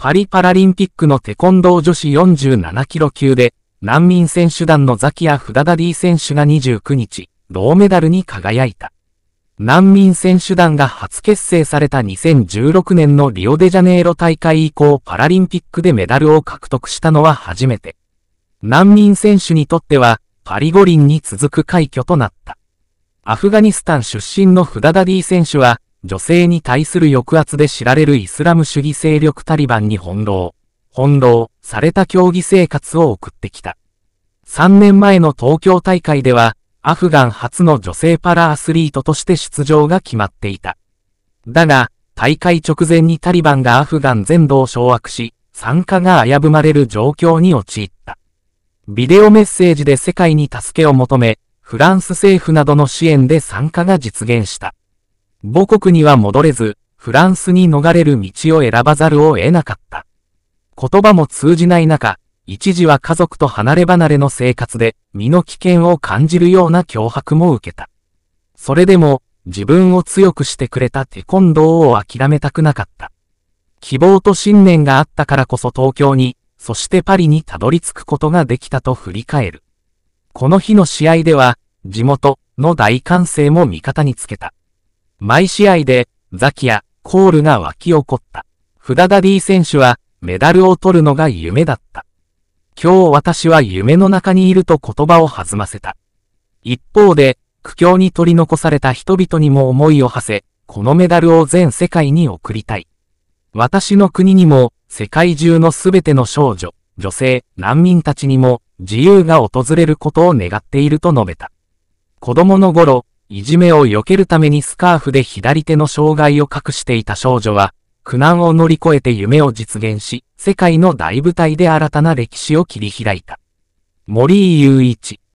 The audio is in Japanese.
パリパラリンピックのテコンドー女子47キロ級で、難民選手団のザキア・フダダディ選手が29日、銅メダルに輝いた。難民選手団が初結成された2016年のリオデジャネイロ大会以降パラリンピックでメダルを獲得したのは初めて。難民選手にとっては、パリ五輪に続く快挙となった。アフガニスタン出身のフダダディ選手は、女性に対する抑圧で知られるイスラム主義勢力タリバンに翻弄、翻弄された競技生活を送ってきた。3年前の東京大会では、アフガン初の女性パラアスリートとして出場が決まっていた。だが、大会直前にタリバンがアフガン全土を掌握し、参加が危ぶまれる状況に陥った。ビデオメッセージで世界に助けを求め、フランス政府などの支援で参加が実現した。母国には戻れず、フランスに逃れる道を選ばざるを得なかった。言葉も通じない中、一時は家族と離れ離れの生活で身の危険を感じるような脅迫も受けた。それでも自分を強くしてくれたテコンドーを諦めたくなかった。希望と信念があったからこそ東京に、そしてパリにたどり着くことができたと振り返る。この日の試合では、地元の大歓声も味方につけた。毎試合で、ザキやコールが沸き起こった。フダダディ選手は、メダルを取るのが夢だった。今日私は夢の中にいると言葉を弾ませた。一方で、苦境に取り残された人々にも思いを馳せ、このメダルを全世界に送りたい。私の国にも、世界中のすべての少女、女性、難民たちにも、自由が訪れることを願っていると述べた。子供の頃、いじめを避けるためにスカーフで左手の障害を隠していた少女は、苦難を乗り越えて夢を実現し、世界の大舞台で新たな歴史を切り開いた。森井雄一